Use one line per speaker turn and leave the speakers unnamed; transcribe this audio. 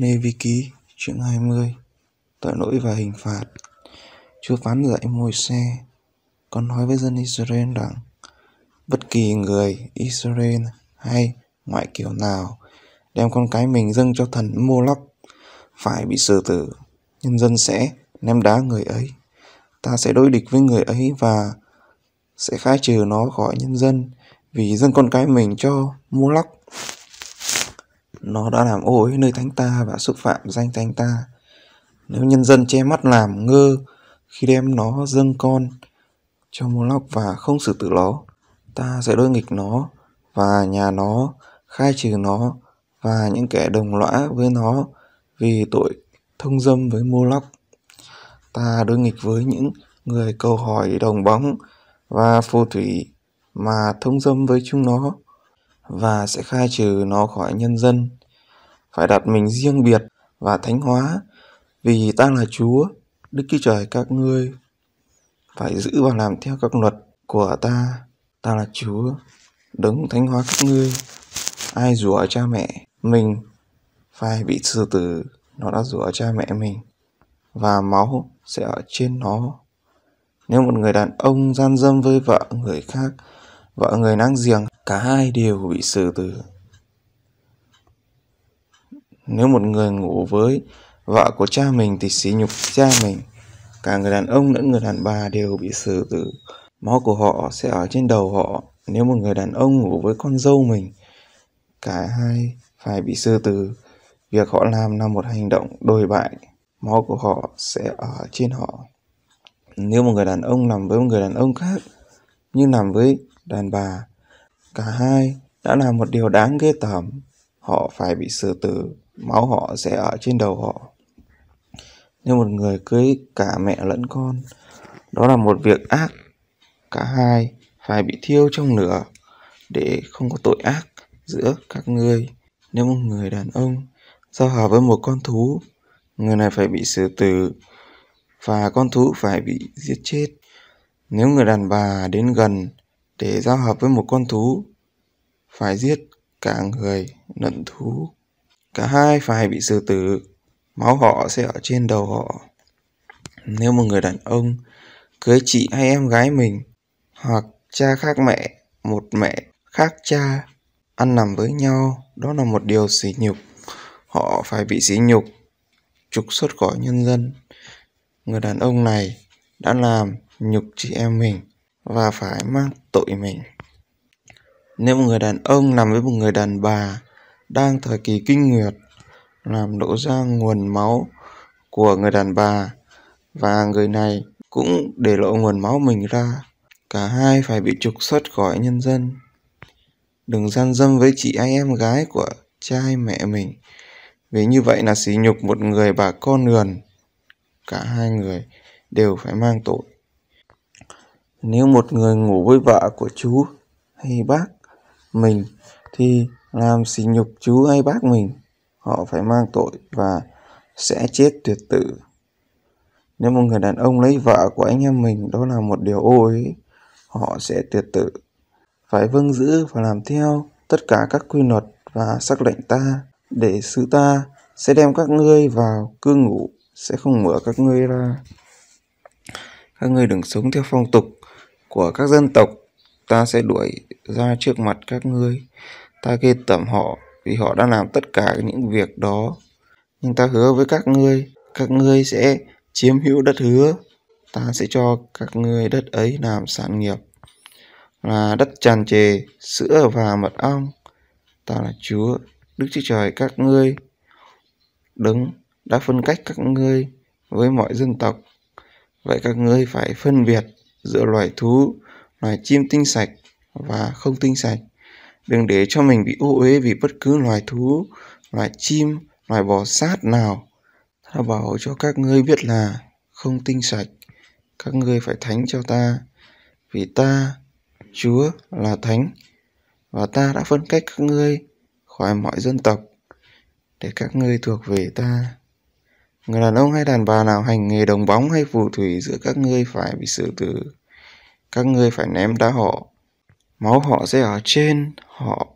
Lê Vi Ký chương 20 Tội lỗi và hình phạt Chúa phán dạy môi xe Con nói với dân Israel rằng Bất kỳ người Israel hay ngoại kiểu nào Đem con cái mình dâng cho thần mô lóc Phải bị xử tử Nhân dân sẽ ném đá người ấy Ta sẽ đối địch với người ấy và Sẽ khai trừ nó khỏi nhân dân Vì dâng con cái mình cho mô lóc nó đã làm ô uế nơi thánh ta và xúc phạm danh thánh ta nếu nhân dân che mắt làm ngơ khi đem nó dâng con cho mô lóc và không xử tử nó ta sẽ đối nghịch nó và nhà nó khai trừ nó và những kẻ đồng lõa với nó vì tội thông dâm với mô lóc ta đối nghịch với những người cầu hỏi đồng bóng và phù thủy mà thông dâm với chúng nó và sẽ khai trừ nó khỏi nhân dân. Phải đặt mình riêng biệt và thánh hóa vì ta là Chúa, Đức Chúa Trời các ngươi. Phải giữ và làm theo các luật của ta, ta là Chúa, đấng thánh hóa các ngươi. Ai rủa cha mẹ mình phải bị sư tử, nó đã rủa cha mẹ mình và máu sẽ ở trên nó. Nếu một người đàn ông gian dâm với vợ người khác vợ người nắng giềng cả hai đều bị xử tử nếu một người ngủ với vợ của cha mình thì xỉ nhục cha mình cả người đàn ông lẫn người đàn bà đều bị xử tử máu của họ sẽ ở trên đầu họ nếu một người đàn ông ngủ với con dâu mình cả hai phải bị xử tử việc họ làm là một hành động đồi bại máu của họ sẽ ở trên họ nếu một người đàn ông nằm với một người đàn ông khác nhưng nằm với đàn bà. Cả hai đã làm một điều đáng ghê tởm. Họ phải bị xử tử, máu họ sẽ ở trên đầu họ. Nếu một người cưới cả mẹ lẫn con, đó là một việc ác. Cả hai phải bị thiêu trong lửa để không có tội ác giữa các ngươi. Nếu một người đàn ông giao hòa với một con thú, người này phải bị xử tử và con thú phải bị giết chết. Nếu người đàn bà đến gần để giao hợp với một con thú phải giết cả người lẫn thú cả hai phải bị xử tử máu họ sẽ ở trên đầu họ nếu một người đàn ông cưới chị hay em gái mình hoặc cha khác mẹ một mẹ khác cha ăn nằm với nhau đó là một điều sỉ nhục họ phải bị sỉ nhục trục xuất khỏi nhân dân người đàn ông này đã làm nhục chị em mình và phải mang tội mình. Nếu một người đàn ông nằm với một người đàn bà đang thời kỳ kinh nguyệt làm lộ ra nguồn máu của người đàn bà và người này cũng để lộ nguồn máu mình ra. Cả hai phải bị trục xuất khỏi nhân dân. Đừng gian dâm với chị anh em gái của trai mẹ mình. Vì như vậy là sỉ nhục một người bà con nườn. Cả hai người đều phải mang tội. Nếu một người ngủ với vợ của chú hay bác mình thì làm sỉ nhục chú hay bác mình, họ phải mang tội và sẽ chết tuyệt tử. Nếu một người đàn ông lấy vợ của anh em mình đó là một điều ô uế, họ sẽ tuyệt tử. Phải vâng giữ và làm theo tất cả các quy luật và sắc lệnh ta, để sự ta sẽ đem các ngươi vào cư ngụ, sẽ không mở các ngươi ra. Các ngươi đừng sống theo phong tục của các dân tộc ta sẽ đuổi ra trước mặt các ngươi ta ghê tẩm họ vì họ đã làm tất cả những việc đó nhưng ta hứa với các ngươi các ngươi sẽ chiếm hữu đất hứa ta sẽ cho các ngươi đất ấy làm sản nghiệp là đất tràn trề sữa và mật ong ta là chúa đức chúa trời các ngươi đứng đã phân cách các ngươi với mọi dân tộc vậy các ngươi phải phân biệt giữa loài thú, loài chim tinh sạch và không tinh sạch. Đừng để cho mình bị ô uế vì bất cứ loài thú, loài chim, loài bò sát nào. Ta bảo cho các ngươi biết là không tinh sạch, các ngươi phải thánh cho ta, vì ta, Chúa là thánh, và ta đã phân cách các ngươi khỏi mọi dân tộc, để các ngươi thuộc về ta. Người đàn ông hay đàn bà nào hành nghề đồng bóng hay phù thủy giữa các ngươi phải bị xử tử. Các ngươi phải ném đá họ. Máu họ sẽ ở trên, họ